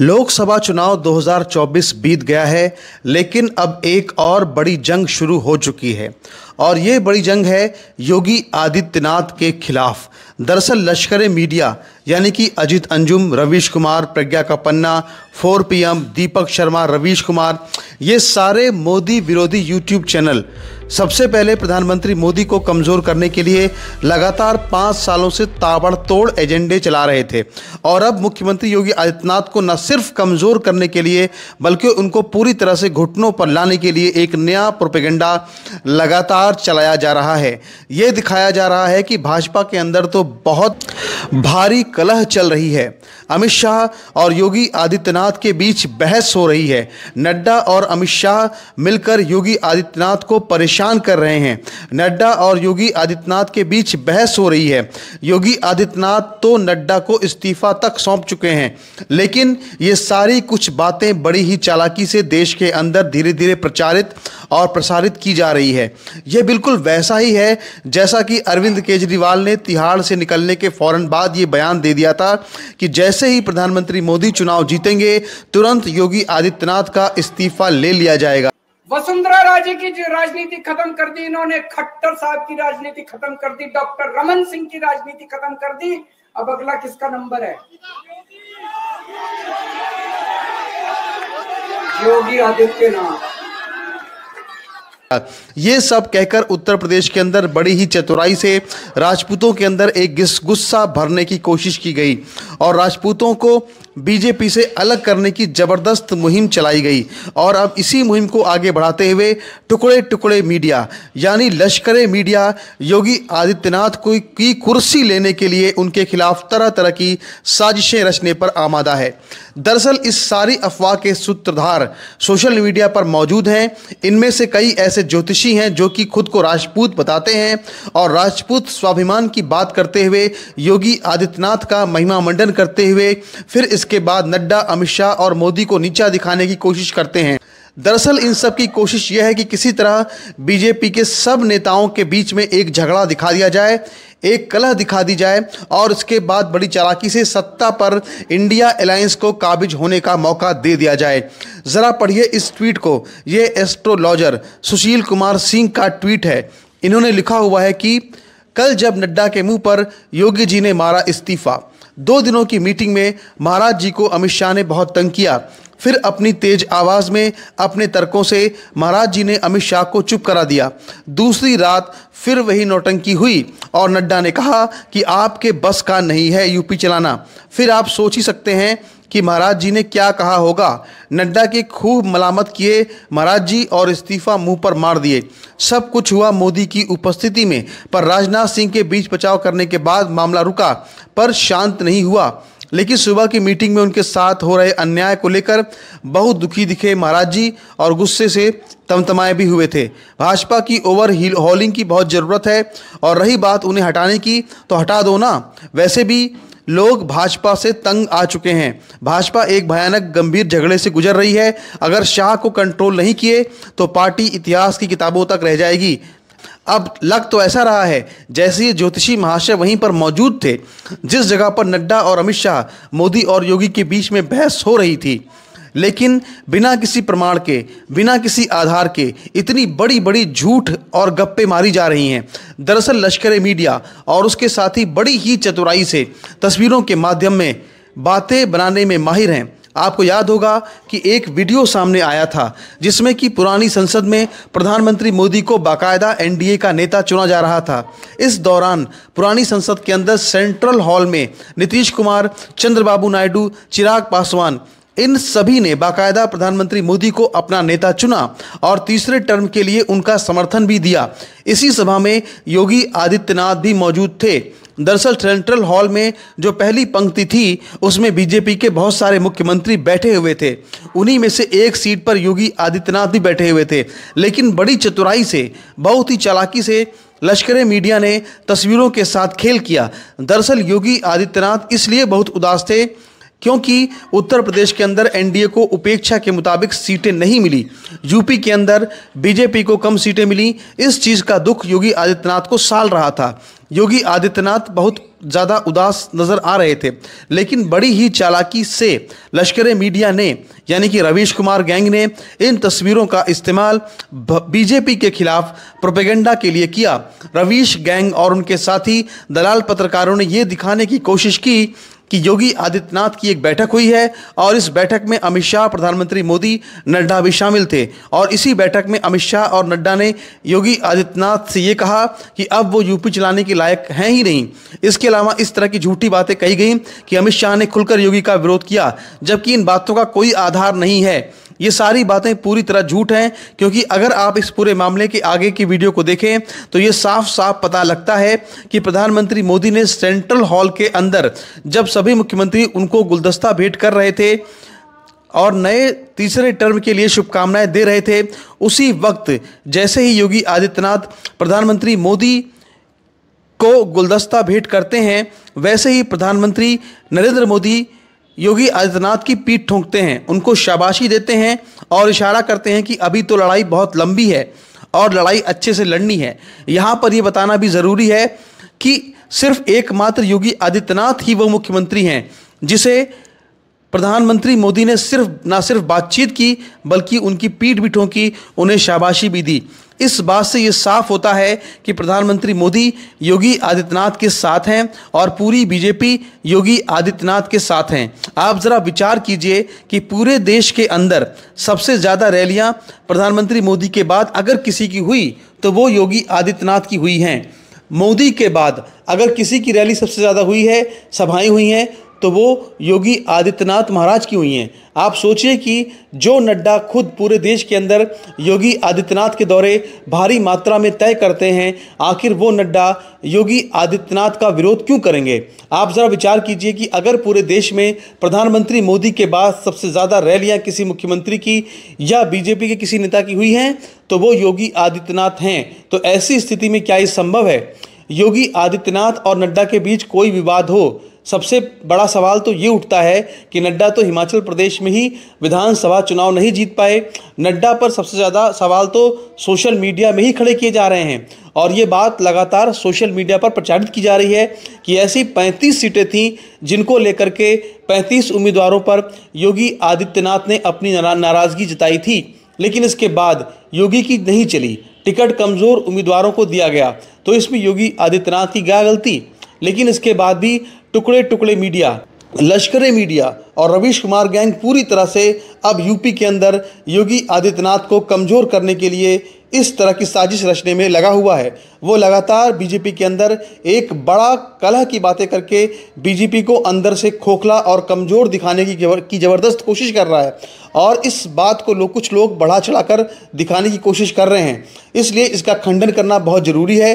लोकसभा चुनाव 2024 बीत गया है लेकिन अब एक और बड़ी जंग शुरू हो चुकी है और ये बड़ी जंग है योगी आदित्यनाथ के खिलाफ दरअसल लश्कर मीडिया यानी कि अजीत अंजुम रवीश कुमार प्रज्ञा का पन्ना फोर पीएम दीपक शर्मा रवीश कुमार ये सारे मोदी विरोधी यूट्यूब चैनल सबसे पहले प्रधानमंत्री मोदी को कमज़ोर करने के लिए लगातार पाँच सालों से ताबड़तोड़ एजेंडे चला रहे थे और अब मुख्यमंत्री योगी आदित्यनाथ को न सिर्फ कमज़ोर करने के लिए बल्कि उनको पूरी तरह से घुटनों पर लाने के लिए एक नया प्रोपेगेंडा लगातार चलाया जा रहा है ये दिखाया जा रहा है कि भाजपा के अंदर तो बहुत भारी कलह चल रही है अमित शाह और योगी आदित्यनाथ के बीच बहस हो रही है नड्डा और अमित शाह मिलकर योगी आदित्यनाथ को परेशान परेशान कर रहे हैं नड्डा और योगी आदित्यनाथ के बीच बहस हो रही है योगी आदित्यनाथ तो नड्डा को इस्तीफा तक सौंप चुके हैं लेकिन ये सारी कुछ बातें बड़ी ही चालाकी से देश के अंदर धीरे धीरे प्रचारित और प्रसारित की जा रही है यह बिल्कुल वैसा ही है जैसा कि अरविंद केजरीवाल ने तिहाड़ से निकलने के फौरन बाद ये बयान दे दिया था कि जैसे ही प्रधानमंत्री मोदी चुनाव जीतेंगे तुरंत योगी आदित्यनाथ का इस्तीफा ले लिया जाएगा वसुंधरा राजे की राजनीति खत्म कर दी इन्होंने खट्टर साहब की राजनीति खत्म कर दी डॉक्टर रमन सिंह की राजनीति खत्म कर दी अब अगला किसका नंबर है योगी आदित्यनाथ ये सब कहकर उत्तर प्रदेश के अंदर बड़ी ही चतुराई से राजपूतों के अंदर एक गुस्सा भरने की कोशिश की गई और राजपूतों को बीजेपी से अलग करने की जबरदस्त मुहिम चलाई गई और अब इसी मुहिम को आगे बढ़ाते हुए टुकड़े टुकड़े मीडिया यानी लश्कर मीडिया योगी आदित्यनाथ को की कुर्सी लेने के लिए उनके खिलाफ तरह तरह की साजिशें रचने पर आमादा है दरअसल इस सारी अफवाह के सूत्रधार सोशल मीडिया पर मौजूद हैं इनमें से कई ऐसे ज्योतिषी हैं जो कि खुद को राजपूत बताते हैं और राजपूत स्वाभिमान की बात करते हुए योगी आदित्यनाथ का महिमा मंडन करते हुए फिर इस इसके बाद नड्डा अमित शाह और मोदी को नीचा दिखाने की कोशिश करते हैं दरअसल इन सब की कोशिश यह है कि किसी तरह बीजेपी के सब नेताओं के बीच में एक झगड़ा दिखा दिया जाए एक कलह दिखा दी जाए और उसके बाद बड़ी चालाकी से सत्ता पर इंडिया अलायंस को काबिज होने का मौका दे दिया जाए ज़रा पढ़िए इस ट्वीट को ये एस्ट्रोलॉजर सुशील कुमार सिंह का ट्वीट है इन्होंने लिखा हुआ है कि कल जब नड्डा के मुंह पर योगी जी ने मारा इस्तीफा दो दिनों की मीटिंग में महाराज जी को अमित शाह ने बहुत तंग किया फिर अपनी तेज आवाज़ में अपने तर्कों से महाराज जी ने अमित शाह को चुप करा दिया दूसरी रात फिर वही नौटंकी हुई और नड्डा ने कहा कि आपके बस का नहीं है यूपी चलाना फिर आप सोच ही सकते हैं कि महाराज जी ने क्या कहा होगा नड्डा की खूब मलामत किए महाराज जी और इस्तीफा मुंह पर मार दिए सब कुछ हुआ मोदी की उपस्थिति में पर राजनाथ सिंह के बीच बचाव करने के बाद मामला रुका पर शांत नहीं हुआ लेकिन सुबह की मीटिंग में उनके साथ हो रहे अन्याय को लेकर बहुत दुखी दिखे महाराज जी और गुस्से से तमतमाए भी हुए थे भाजपा की ओवर हॉलिंग की बहुत ज़रूरत है और रही बात उन्हें हटाने की तो हटा दो ना वैसे भी लोग भाजपा से तंग आ चुके हैं भाजपा एक भयानक गंभीर झगड़े से गुजर रही है अगर शाह को कंट्रोल नहीं किए तो पार्टी इतिहास की किताबों तक रह जाएगी अब लग तो ऐसा रहा है जैसे ये ज्योतिषी महाशय वहीं पर मौजूद थे जिस जगह पर नड्डा और अमित शाह मोदी और योगी के बीच में बहस हो रही थी लेकिन बिना किसी प्रमाण के बिना किसी आधार के इतनी बड़ी बड़ी झूठ और गप्पे मारी जा रही हैं दरअसल लश्कर मीडिया और उसके साथ ही बड़ी ही चतुराई से तस्वीरों के माध्यम में बातें बनाने में माहिर हैं आपको याद होगा कि एक वीडियो सामने आया था जिसमें कि पुरानी संसद में प्रधानमंत्री मोदी को बाकायदा एनडीए का नेता चुना जा रहा था इस दौरान पुरानी संसद के अंदर सेंट्रल हॉल में नीतीश कुमार चंद्रबाबू नायडू चिराग पासवान इन सभी ने बाकायदा प्रधानमंत्री मोदी को अपना नेता चुना और तीसरे टर्म के लिए उनका समर्थन भी दिया इसी सभा में योगी आदित्यनाथ भी मौजूद थे दरअसल सेंट्रल हॉल में जो पहली पंक्ति थी उसमें बीजेपी के बहुत सारे मुख्यमंत्री बैठे हुए थे उन्हीं में से एक सीट पर योगी आदित्यनाथ भी बैठे हुए थे लेकिन बड़ी चतुराई से बहुत ही चालाकी से लश्कर मीडिया ने तस्वीरों के साथ खेल किया दरअसल योगी आदित्यनाथ इसलिए बहुत उदास थे क्योंकि उत्तर प्रदेश के अंदर एनडीए को उपेक्षा के मुताबिक सीटें नहीं मिली यूपी के अंदर बीजेपी को कम सीटें मिली इस चीज़ का दुख योगी आदित्यनाथ को साल रहा था योगी आदित्यनाथ बहुत ज़्यादा उदास नज़र आ रहे थे लेकिन बड़ी ही चालाकी से लश्कर मीडिया ने यानी कि रवीश कुमार गैंग ने इन तस्वीरों का इस्तेमाल बीजेपी के खिलाफ प्रोपेगेंडा के लिए किया रवीश गैंग और उनके साथी दलाल पत्रकारों ने ये दिखाने की कोशिश की कि योगी आदित्यनाथ की एक बैठक हुई है और इस बैठक में अमित शाह प्रधानमंत्री मोदी नड्डा भी शामिल थे और इसी बैठक में अमित शाह और नड्डा ने योगी आदित्यनाथ से ये कहा कि अब वो यूपी चलाने के लायक हैं ही नहीं इसके अलावा इस तरह की झूठी बातें कही गई कि अमित शाह ने खुलकर योगी का विरोध किया जबकि इन बातों का कोई आधार नहीं है ये सारी बातें पूरी तरह झूठ हैं क्योंकि अगर आप इस पूरे मामले के आगे की वीडियो को देखें तो ये साफ साफ पता लगता है कि प्रधानमंत्री मोदी ने सेंट्रल हॉल के अंदर जब सभी मुख्यमंत्री उनको गुलदस्ता भेंट कर रहे थे और नए तीसरे टर्म के लिए शुभकामनाएं दे रहे थे उसी वक्त जैसे ही योगी आदित्यनाथ प्रधानमंत्री मोदी को गुलदस्ता भेंट करते हैं वैसे ही प्रधानमंत्री नरेंद्र मोदी योगी आदित्यनाथ की पीठ ठोंकते हैं उनको शाबाशी देते हैं और इशारा करते हैं कि अभी तो लड़ाई बहुत लंबी है और लड़ाई अच्छे से लड़नी है यहाँ पर यह बताना भी ज़रूरी है कि सिर्फ एकमात्र योगी आदित्यनाथ ही वो मुख्यमंत्री हैं जिसे प्रधानमंत्री मोदी ने सिर्फ ना सिर्फ बातचीत की बल्कि उनकी पीठ भी ठोंकी उन्हें शाबाशी भी दी इस बात से ये साफ होता है कि प्रधानमंत्री मोदी योगी आदित्यनाथ के साथ हैं और पूरी बीजेपी योगी आदित्यनाथ के साथ हैं आप ज़रा विचार कीजिए कि पूरे देश के अंदर सबसे ज़्यादा रैलियां प्रधानमंत्री मोदी के बाद अगर किसी की हुई तो वो योगी आदित्यनाथ की हुई हैं मोदी के बाद अगर किसी की रैली सबसे ज़्यादा हुई है सभाएं हुई हैं तो वो योगी आदित्यनाथ महाराज की हुई हैं आप सोचिए कि जो नड्डा खुद पूरे देश के अंदर योगी आदित्यनाथ के दौरे भारी मात्रा में तय करते हैं आखिर वो नड्डा योगी आदित्यनाथ का विरोध क्यों करेंगे आप ज़रा विचार कीजिए कि अगर पूरे देश में प्रधानमंत्री मोदी के बाद सबसे ज़्यादा रैलियां किसी मुख्यमंत्री की या बीजेपी के किसी नेता की हुई हैं तो वो योगी आदित्यनाथ हैं तो ऐसी स्थिति में क्या ये संभव है योगी आदित्यनाथ और नड्डा के बीच कोई विवाद हो सबसे बड़ा सवाल तो ये उठता है कि नड्डा तो हिमाचल प्रदेश में ही विधानसभा चुनाव नहीं जीत पाए नड्डा पर सबसे ज़्यादा सवाल तो सोशल मीडिया में ही खड़े किए जा रहे हैं और ये बात लगातार सोशल मीडिया पर प्रचारित की जा रही है कि ऐसी 35 सीटें थीं जिनको लेकर के 35 उम्मीदवारों पर योगी आदित्यनाथ ने अपनी नाराज़गी जताई थी लेकिन इसके बाद योगी की नहीं चली टिकट कमज़ोर उम्मीदवारों को दिया गया तो इसमें योगी आदित्यनाथ की गया गलती लेकिन इसके बाद भी टुकड़े टुकड़े मीडिया लश्कर मीडिया और रवीश कुमार गैंग पूरी तरह से अब यूपी के अंदर योगी आदित्यनाथ को कमज़ोर करने के लिए इस तरह की साजिश रचने में लगा हुआ है वो लगातार बीजेपी के अंदर एक बड़ा कलह की बातें करके बीजेपी को अंदर से खोखला और कमज़ोर दिखाने की जबर, की ज़बरदस्त कोशिश कर रहा है और इस बात को लोग कुछ लोग बढ़ा चढ़ाकर दिखाने की कोशिश कर रहे हैं इसलिए इसका खंडन करना बहुत ज़रूरी है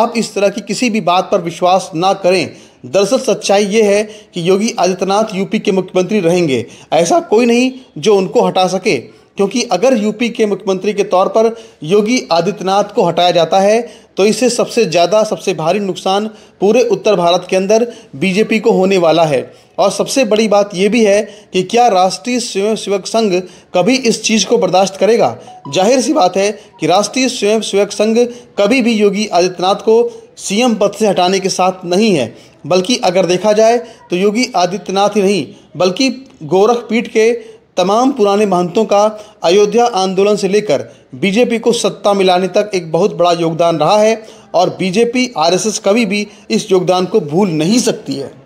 आप इस तरह की किसी भी बात पर विश्वास ना करें दरअसल सच्चाई ये है कि योगी आदित्यनाथ यूपी के मुख्यमंत्री रहेंगे ऐसा कोई नहीं जो उनको हटा सके क्योंकि अगर यूपी के मुख्यमंत्री के तौर पर योगी आदित्यनाथ को हटाया जाता है तो इससे सबसे ज़्यादा सबसे भारी नुकसान पूरे उत्तर भारत के अंदर बीजेपी को होने वाला है और सबसे बड़ी बात यह भी है कि क्या राष्ट्रीय स्वयंसेवक संघ कभी इस चीज़ को बर्दाश्त करेगा जाहिर सी बात है कि राष्ट्रीय स्वयंसेवक संघ कभी भी योगी आदित्यनाथ को सीएम पद से हटाने के साथ नहीं है बल्कि अगर देखा जाए तो योगी आदित्यनाथ ही नहीं बल्कि गोरखपीठ के तमाम पुराने महंतों का अयोध्या आंदोलन से लेकर बीजेपी को सत्ता मिलाने तक एक बहुत बड़ा योगदान रहा है और बीजेपी आरएसएस कभी भी इस योगदान को भूल नहीं सकती है